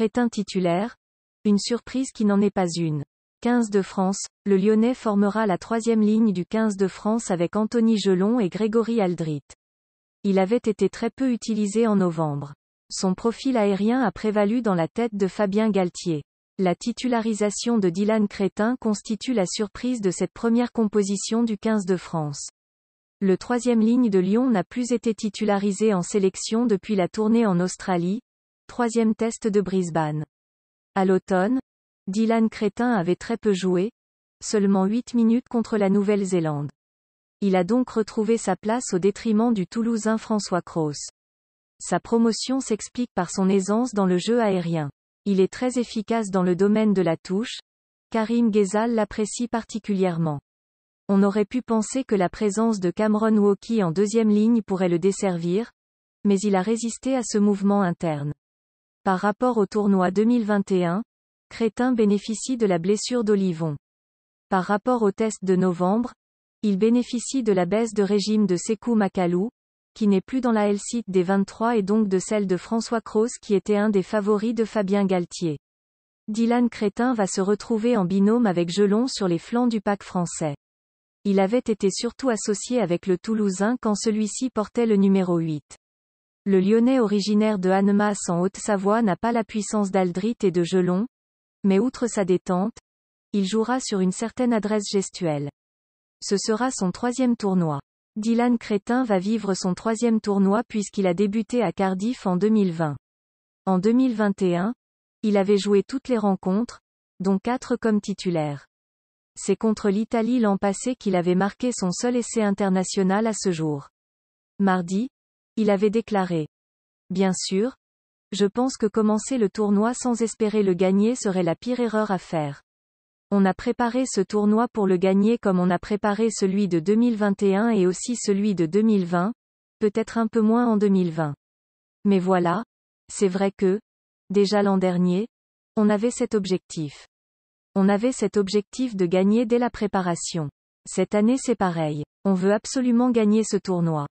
Crétin titulaire. Une surprise qui n'en est pas une. 15 de France, le Lyonnais formera la troisième ligne du 15 de France avec Anthony Gelon et Grégory Aldrit. Il avait été très peu utilisé en novembre. Son profil aérien a prévalu dans la tête de Fabien Galtier. La titularisation de Dylan Crétin constitue la surprise de cette première composition du 15 de France. Le troisième ligne de Lyon n'a plus été titularisé en sélection depuis la tournée en Australie, troisième test de Brisbane. À l'automne, Dylan Crétin avait très peu joué, seulement 8 minutes contre la Nouvelle-Zélande. Il a donc retrouvé sa place au détriment du Toulousain François Cross. Sa promotion s'explique par son aisance dans le jeu aérien. Il est très efficace dans le domaine de la touche. Karim Ghezal l'apprécie particulièrement. On aurait pu penser que la présence de Cameron Walkie en deuxième ligne pourrait le desservir, mais il a résisté à ce mouvement interne. Par rapport au tournoi 2021, Crétin bénéficie de la blessure d'Olivon. Par rapport au test de novembre, il bénéficie de la baisse de régime de Sekou Makalou, qui n'est plus dans la l des 23 et donc de celle de François Cros qui était un des favoris de Fabien Galtier. Dylan Crétin va se retrouver en binôme avec Gelon sur les flancs du pack français. Il avait été surtout associé avec le Toulousain quand celui-ci portait le numéro 8. Le Lyonnais originaire de Annemasse en Haute-Savoie n'a pas la puissance d'Aldrit et de Gelon, mais outre sa détente, il jouera sur une certaine adresse gestuelle. Ce sera son troisième tournoi. Dylan Crétin va vivre son troisième tournoi puisqu'il a débuté à Cardiff en 2020. En 2021, il avait joué toutes les rencontres, dont quatre comme titulaire. C'est contre l'Italie l'an passé qu'il avait marqué son seul essai international à ce jour. Mardi, il avait déclaré. Bien sûr. Je pense que commencer le tournoi sans espérer le gagner serait la pire erreur à faire. On a préparé ce tournoi pour le gagner comme on a préparé celui de 2021 et aussi celui de 2020, peut-être un peu moins en 2020. Mais voilà, c'est vrai que, déjà l'an dernier, on avait cet objectif. On avait cet objectif de gagner dès la préparation. Cette année c'est pareil. On veut absolument gagner ce tournoi.